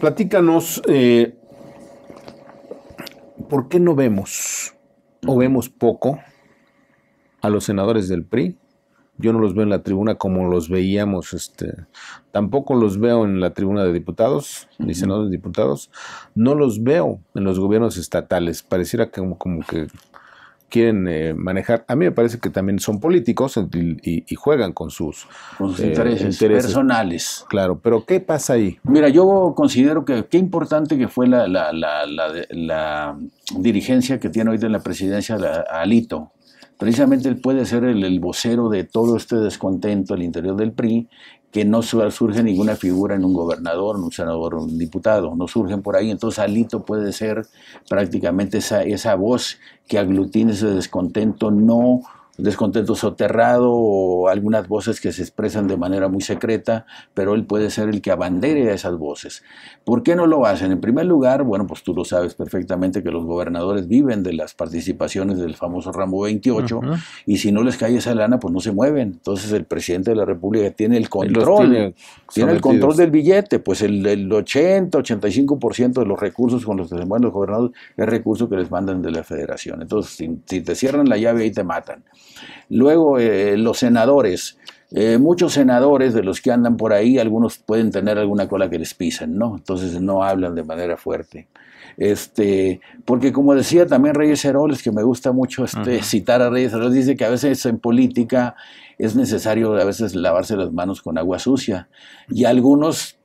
platícanos eh, por qué no vemos o vemos poco a los senadores del PRI. Yo no los veo en la tribuna como los veíamos, este, tampoco los veo en la tribuna de diputados, ni senadores de diputados, no los veo en los gobiernos estatales. Pareciera que, como que quieren eh, manejar. A mí me parece que también son políticos y, juegan con sus, eh, intereses, personales. Claro, pero ¿qué pasa ahí? Mira, yo considero que qué importante que fue la, la, dirigencia que tiene hoy de la presidencia Alito. Precisamente él puede ser el, el vocero de todo este descontento al interior del PRI que no surge ninguna figura en un gobernador, en un senador, en un diputado, no surgen por ahí. Entonces Alito puede ser prácticamente esa, esa voz que aglutine ese descontento no descontento soterrado o algunas voces que se expresan de manera muy secreta, pero él puede ser el que abandere esas voces. ¿Por qué no lo hacen? En primer lugar, bueno, pues tú lo sabes perfectamente que los gobernadores viven de las participaciones del famoso Ramo 28 y si no les cae esa lana, pues no se mueven. Entonces el presidente de la República tiene el control, tiene, el control del billete, pues el, 80, 85% de los recursos con los que se mueven los gobernadores es recurso que les mandan de la federación. Entonces, si te cierran la llave ahí te matan. Luego, eh, los senadores. Eh, muchos senadores de los que andan por ahí, algunos pueden tener alguna cola que les pisan, ¿no? Entonces no hablan de manera fuerte. Este, porque como decía también Reyes Heroles, que me gusta mucho este, citar a Reyes Heroles, dice que a veces en política es necesario a veces lavarse las manos con agua sucia. Y algunos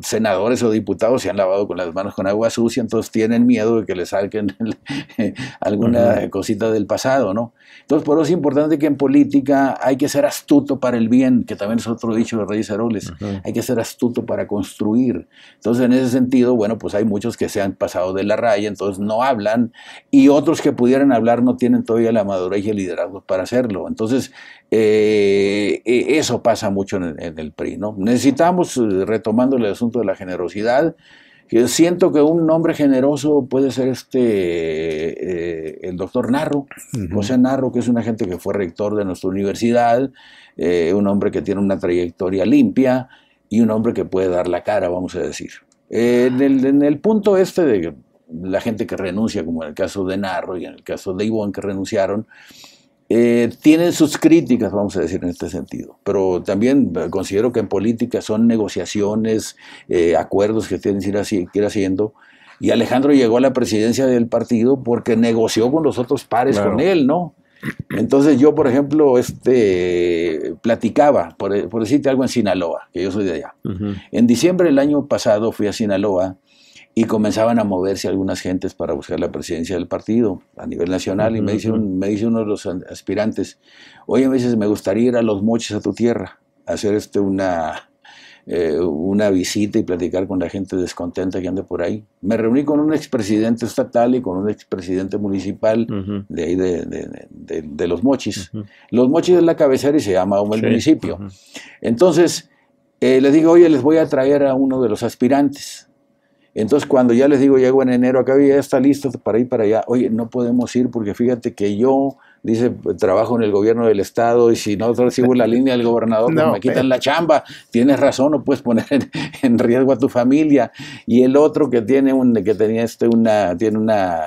senadores o diputados se han lavado con las manos con agua sucia, entonces tienen miedo de que les salgan alguna cosita del pasado, ¿no? Entonces, por eso es importante que en política hay que ser astuto para el bien, que también es otro dicho de Reyes Aroles, hay que ser astuto para construir. Entonces, en ese sentido, bueno, pues hay muchos que se han pasado de la raya, entonces no hablan, y otros que pudieran hablar no tienen todavía la madurez y el liderazgo para hacerlo. Entonces, eh, e, eso pasa mucho en en el PRI, ¿no? Necesitamos eh, retomando el asunto de la generosidad. que siento que un hombre generoso puede ser este eh, el doctor Narro, José Narro, que es un agente que fue rector de nuestra universidad, eh, un hombre que tiene una trayectoria limpia y un hombre que puede dar la cara, vamos a decir. en, el, en, el, punto este de la gente que renuncia, como en el caso de Narro y en el caso de Ivonne que renunciaron, eh, tienen sus críticas, vamos a decir, en este sentido. Pero también eh, considero que en política son negociaciones, eh, acuerdos que tienen que ir haciendo. Y Alejandro llegó a la presidencia del partido porque negoció con los otros pares con él, ¿no? Entonces yo, por ejemplo, este, platicaba, por, decirte algo, en Sinaloa, que yo soy de allá. En diciembre del año pasado fui a Sinaloa y comenzaban a moverse algunas gentes para buscar la presidencia del partido a nivel nacional. Y me dice, me dice uno de los aspirantes, oye, a veces me gustaría ir a los Mochis, a tu tierra, hacer este una, eh, una visita y platicar con la gente descontenta que anda por ahí. Me reuní con un expresidente estatal y con un expresidente municipal de ahí de, Los Mochis. Los Mochis es la cabecera y se llama el municipio. Entonces, eh, les digo, oye, les voy a traer a uno de los aspirantes. Entonces, cuando ya les digo, llego en enero acá, ya está listo para ir para allá. Oye, no podemos ir porque fíjate que yo, dice, trabajo en el gobierno del Estado y si no recibo la línea del gobernador, pues me quitan pues. la chamba. Tienes razón, no puedes poner en, riesgo a tu familia. Y el otro que tiene un, que tenía este, una, tiene una,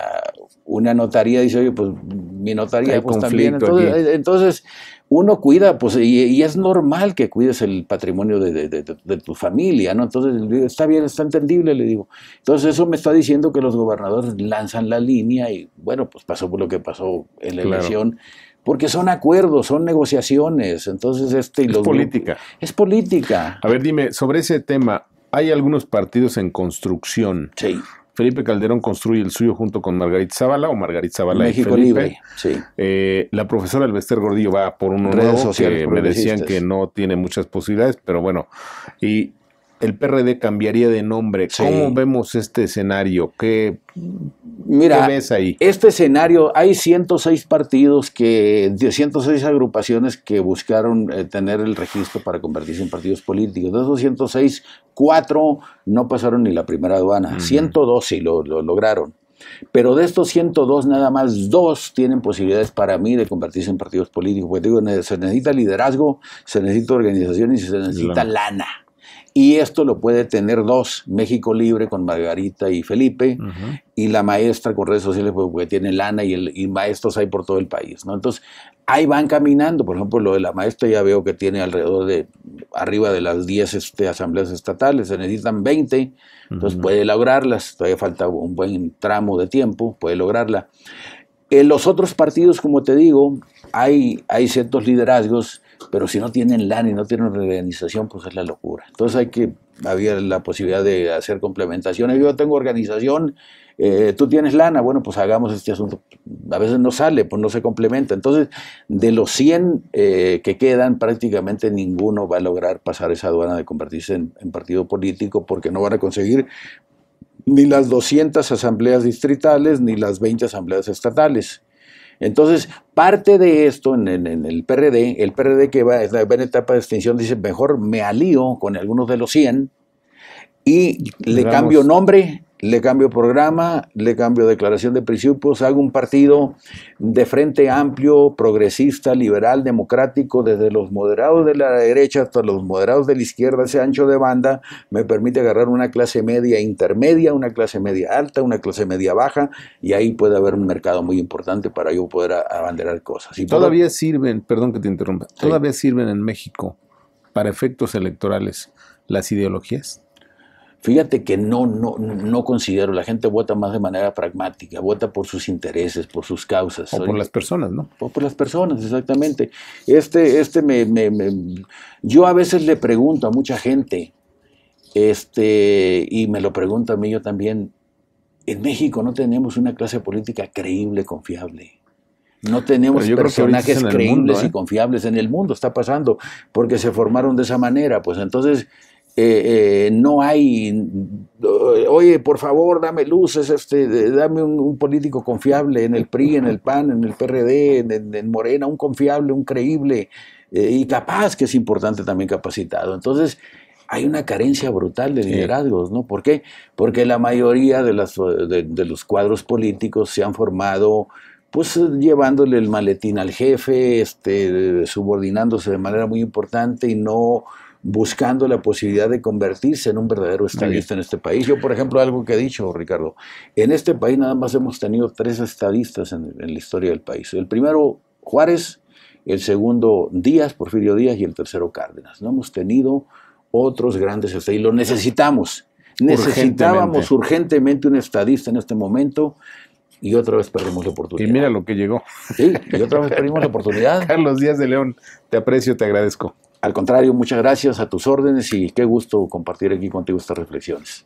una notaría, dice, oye, pues mi notaría, pues también. entonces, eh, uno cuida, pues, y, es normal que cuides el patrimonio de, tu familia, ¿no? Entonces, está bien, está entendible, le digo. Entonces, eso me está diciendo que los gobernadores lanzan la línea y, bueno, pues pasó por lo que pasó en la elección, porque son acuerdos, son negociaciones. Entonces, este. Es política. Es política. A ver, dime, sobre ese tema, hay algunos partidos en construcción. Sí. Felipe Calderón construye el suyo junto con Margarita Zavala o Margarita Zavala México y Felipe. Libre, sí. Eh, la profesora Elvester Gordillo va por un Redes que me decían que no tiene muchas posibilidades, pero bueno. Y el PRD cambiaría de nombre. ¿Cómo vemos este escenario? ¿Qué Mira, este escenario, hay 106 partidos, que 106 agrupaciones que buscaron eh, tener el registro para convertirse en partidos políticos. De esos 106, 4 no pasaron ni la primera aduana, 102 112 lo, lograron. Pero de estos 102, nada más dos tienen posibilidades para mí de convertirse en partidos políticos. Porque digo, se necesita liderazgo, se necesita organización y se necesita lana. Y esto lo puede tener dos, México Libre con Margarita y Felipe, y la maestra con redes sociales pues, porque tiene lana y, el, maestros hay por todo el país. ¿no? Entonces, ahí van caminando. Por ejemplo, lo de la maestra ya veo que tiene alrededor de, arriba de las 10 este, asambleas estatales, se necesitan 20, entonces puede lograrlas, todavía falta un buen tramo de tiempo, puede lograrla. En los otros partidos, como te digo, hay, hay ciertos liderazgos pero si no tienen lana y no tienen organización, pues es la locura. Entonces hay que, había la posibilidad de hacer complementaciones. Yo tengo organización, eh, tú tienes lana, bueno, pues hagamos este asunto. A veces no sale, pues no se complementa. Entonces, de los 100 eh, que quedan, prácticamente ninguno va a lograr pasar esa aduana de convertirse en, en partido político porque no van a conseguir ni las 200 asambleas distritales ni las 20 asambleas estatales. Entonces, parte de esto en, el PRD, el PRD que va, en etapa de extinción dice, mejor me alío con algunos de los 100 y le cambio nombre le cambio programa, le cambio declaración de principios, hago un partido de frente amplio, progresista, liberal, democrático, desde los moderados de la derecha hasta los moderados de la izquierda, ese ancho de banda me permite agarrar una clase media intermedia, una clase media alta, una clase media baja, y ahí puede haber un mercado muy importante para yo poder abanderar cosas. todavía sirven, perdón que te interrumpa, todavía sirven en México para efectos electorales las ideologías. Fíjate que no, no, no considero, la gente vota más de manera pragmática, vota por sus intereses, por sus causas. O por las personas, ¿no? O por las personas, exactamente. Este, este me, me, yo a veces le pregunto a mucha gente, este, y me lo pregunto a mí yo también, en México no tenemos una clase política creíble, confiable. No tenemos personajes creíbles y ¿eh? confiables en el mundo, está pasando, porque se formaron de esa manera. Pues entonces, eh, eh, no hay, mm, oye, por favor, dame luces, este, dame un, político confiable en el PRI, en el PAN, en el PRD, en, Morena, un confiable, un creíble eh, y capaz, que es importante también capacitado. Entonces, hay una carencia brutal de liderazgos, ¿no? ¿Por qué? Porque la mayoría de, los cuadros políticos se han formado pues llevándole el maletín al jefe, este, subordinándose de manera muy importante y no buscando la posibilidad de convertirse en un verdadero estadista en este país. Yo, por ejemplo, algo que he dicho, Ricardo, en este país nada más hemos tenido tres estadistas en, la historia del país. El primero, Juárez, el segundo, Díaz, Porfirio Díaz, y el tercero, Cárdenas. No hemos tenido otros grandes estadistas y lo necesitamos. Necesitábamos urgentemente. un estadista en este momento y otra vez perdimos la oportunidad. Y mira lo que llegó. Sí, y otra vez perdimos la oportunidad. Carlos Díaz de León, te aprecio, te agradezco. Al contrario, muchas gracias a tus órdenes y qué gusto compartir aquí contigo estas reflexiones.